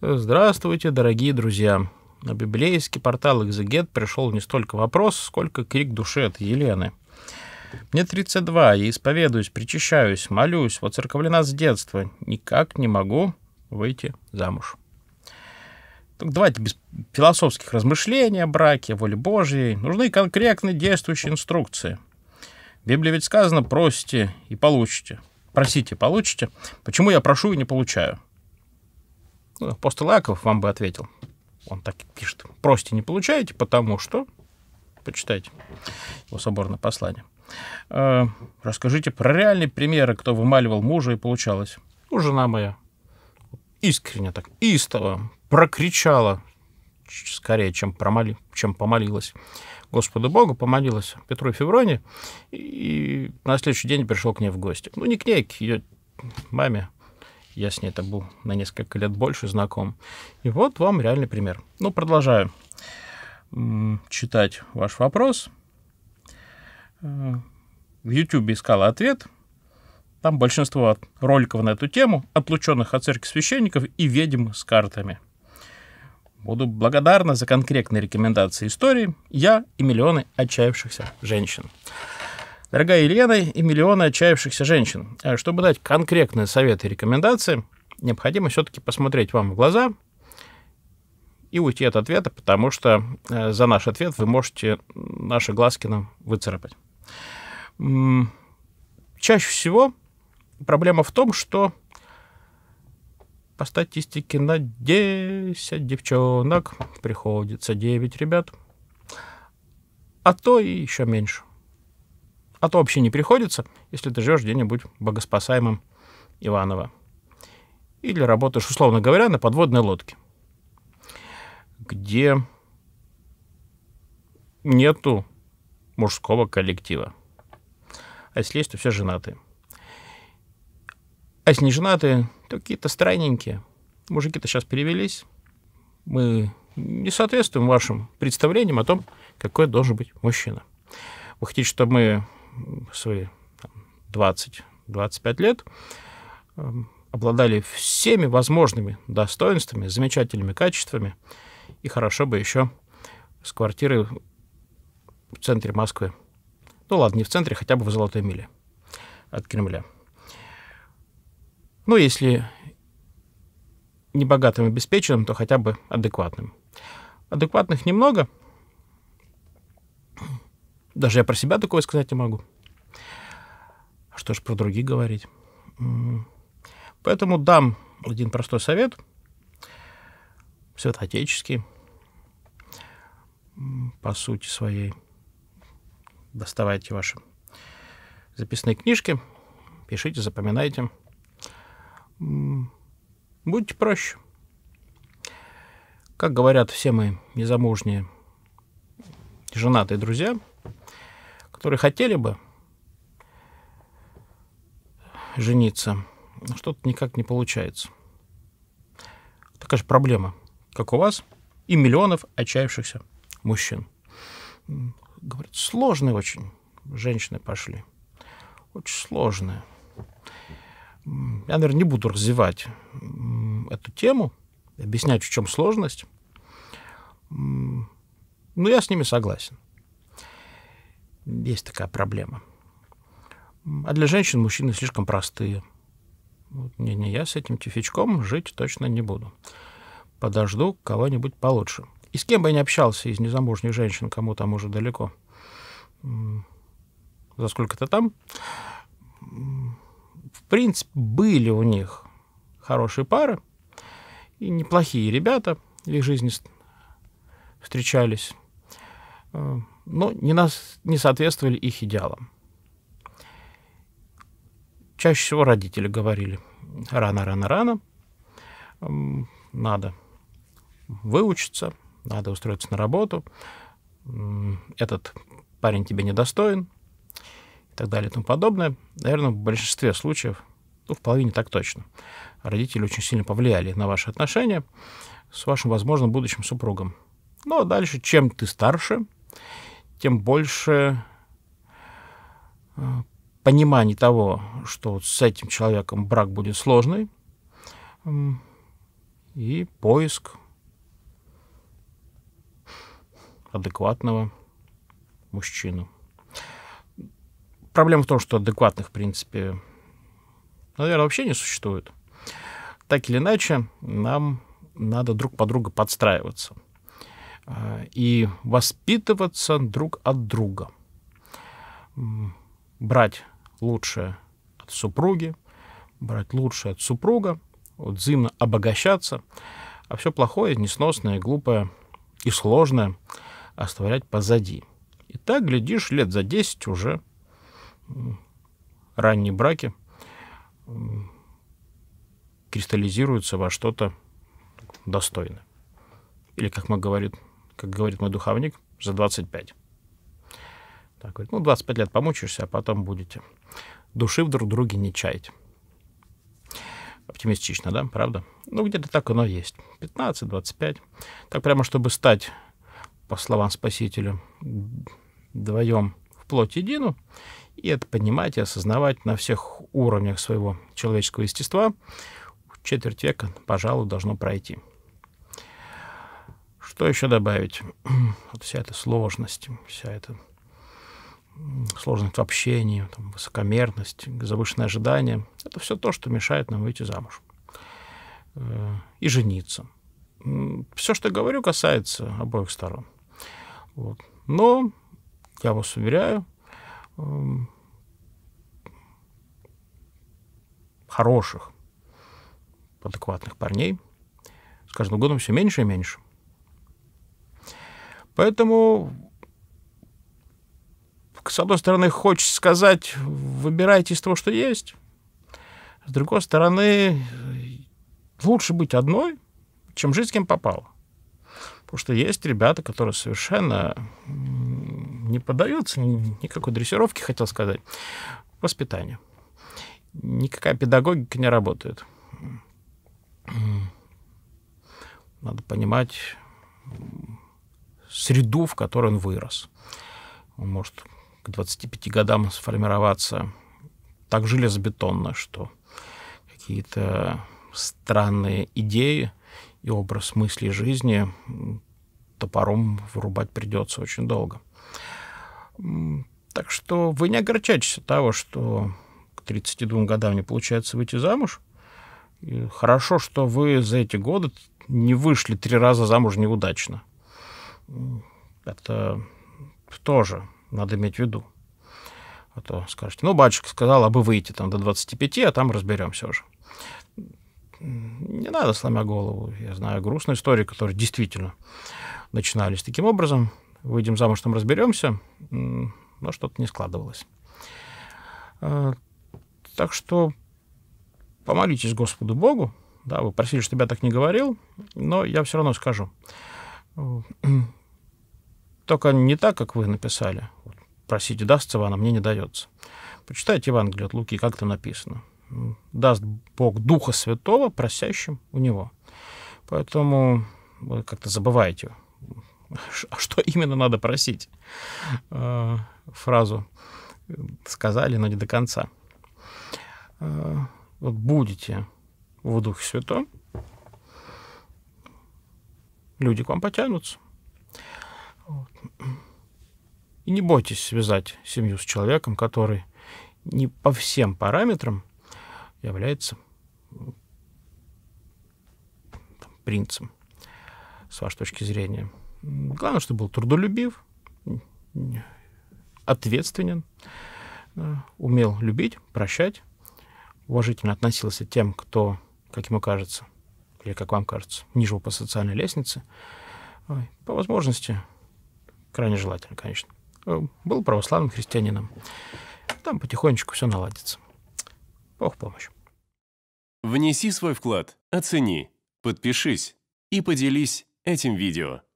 Здравствуйте, дорогие друзья. На библейский портал «Экзегет» пришел не столько вопрос, сколько крик души от Елены. Мне 32, я исповедуюсь, причащаюсь, молюсь, вот церковлена с детства. Никак не могу выйти замуж. Так давайте без философских размышлений о браке, о воле Божьей. Нужны конкретные действующие инструкции. В Библии ведь сказано «просите и получите». Просите, получите. Почему я прошу и не получаю? Ну, апостол Иаков вам бы ответил. Он так пишет. Прости не получаете, потому что... Почитайте его соборное послание. Э, расскажите про реальные примеры, кто вымаливал мужа и получалось. Ну, жена моя искренне так, истово прокричала, скорее, чем, промоли, чем помолилась. Господу Богу, помолилась Петру и Февроне, и на следующий день пришел к ней в гости. Ну, не к ней, а к ее маме, я с ней это был на несколько лет больше знаком. И вот вам реальный пример. Ну, продолжаю читать ваш вопрос. Э, в YouTube искала ответ. Там большинство роликов на эту тему, отлученных от церкви священников и ведьм с картами. Буду благодарна за конкретные рекомендации истории «Я и миллионы отчаявшихся женщин». Дорогая Елена и миллионы отчаявшихся женщин, а чтобы дать конкретные советы и рекомендации, необходимо все-таки посмотреть вам в глаза и уйти от ответа, потому что э, за наш ответ вы можете наши глазки нам выцарапать. Чаще всего проблема в том, что по статистике на 10 девчонок приходится 9 ребят, а то и еще меньше. А то вообще не приходится, если ты живешь где-нибудь богоспасаемым Иваново. Или работаешь, условно говоря, на подводной лодке, где нету мужского коллектива. А если есть, то все женатые. А если не женатые, то какие-то странненькие. Мужики-то сейчас перевелись. Мы не соответствуем вашим представлениям о том, какой должен быть мужчина. Вы хотите, чтобы мы свои 20-25 лет эм, обладали всеми возможными достоинствами, замечательными качествами, и хорошо бы еще с квартиры в центре Москвы. Ну ладно, не в центре, хотя бы в Золотой миле от Кремля. Ну, если не богатым и обеспеченным, то хотя бы адекватным. Адекватных немного – даже я про себя такое сказать не могу. А что ж про других говорить. Поэтому дам один простой совет, святоотеческий, по сути своей. Доставайте ваши записные книжки, пишите, запоминайте. Будьте проще. Как говорят все мои незамужние женатые друзья – которые хотели бы жениться, что-то никак не получается. Такая же проблема, как у вас, и миллионов отчаявшихся мужчин. Говорят, сложные очень женщины пошли. Очень сложные. Я, наверное, не буду развивать эту тему, объяснять, в чем сложность. Но я с ними согласен. Есть такая проблема. А для женщин мужчины слишком простые. не, не, я с этим тифичком жить точно не буду. Подожду кого-нибудь получше. И с кем бы я ни общался из незамужних женщин, кому там уже далеко, за сколько-то там, в принципе, были у них хорошие пары и неплохие ребята, в их жизни встречались. Эм, ну, не, нас, не соответствовали их идеалам. Чаще всего родители говорили, рано, рано, рано, эм, надо выучиться, надо устроиться на работу, этот парень тебе недостоин и так далее и тому подобное. Наверное, в большинстве случаев, ну, в половине так точно, родители очень сильно повлияли на ваши отношения с вашим, возможно, будущим супругом. но ну, а дальше, чем ты старше – тем больше э, понимание того, что вот с этим человеком брак будет сложный, и поиск адекватного мужчину. Проблема в том, что адекватных, в принципе, наверное, вообще не существует. Так или иначе, нам надо друг по другу подстраиваться – а, и воспитываться друг от друга. Брать лучшее от супруги, брать лучшее от супруга, вот, взаимно обогащаться, а все плохое, несносное, глупое и сложное оставлять позади. И так, глядишь, лет за 10 уже ранние браки кристаллизируются во что-то достойное. Или, как мы говорим как говорит мой духовник, за 25. Так, говорит, ну, 25 лет помучаешься, а потом будете души в друг друге не чаять. Оптимистично, да, правда? Ну, где-то так оно есть. 15-25. Так прямо, чтобы стать, по словам Спасителя, вдвоем в плоть едину, и это понимать и осознавать на всех уровнях своего человеческого естества, четверть века, пожалуй, должно пройти. Что еще добавить? Вот вся эта сложность, вся эта сложность в общении, там, высокомерность, завышенные ожидания. Это все то, что мешает нам выйти замуж э, и жениться. Все, что я говорю, касается обоих сторон. Вот. Но, я вас уверяю, эм, хороших, адекватных парней с каждым годом все меньше и меньше. Поэтому, с одной стороны, хочется сказать, выбирайте из того, что есть. С другой стороны, лучше быть одной, чем жить с кем попало. Потому что есть ребята, которые совершенно не поддаются никакой дрессировке, хотел сказать, воспитанию. Никакая педагогика не работает. Надо понимать среду, в которой он вырос. Он может к 25 годам сформироваться так железобетонно, что какие-то странные идеи и образ мыслей жизни топором вырубать придется очень долго. Так что вы не огорчайтесь от того, что к 32 годам не получается выйти замуж. И хорошо, что вы за эти годы не вышли три раза замуж неудачно. Это тоже надо иметь в виду. А то скажете, ну, батюшка сказал, а бы выйти там до 25, а там разберемся уже. Не надо сломя голову. Я знаю грустные истории, которые действительно начинались таким образом. Выйдем замуж, там разберемся, но что-то не складывалось. А, так что помолитесь Господу Богу. Да, вы просили, чтобы я так не говорил, но я все равно скажу только не так, как вы написали. Просить дастся вам, а мне не дается. Почитайте Евангелие от Луки, как там написано. Даст Бог Духа Святого просящим у Него. Поэтому вы как-то забываете, а что именно надо просить. А, фразу э, сказали, но не до конца. А, вот будете в Духе Святом, люди к вам потянутся. И не бойтесь связать семью с человеком, который не по всем параметрам является принцем с вашей точки зрения. Главное, чтобы был трудолюбив, ответственен, э, умел любить, прощать, уважительно относился к тем, кто, как ему кажется, или как вам кажется, ниже по социальной лестнице. По возможности, крайне желательно, конечно. Э, был православным христианином. Там потихонечку все наладится. Бог помощь. Внеси свой вклад, оцени, подпишись и поделись этим видео.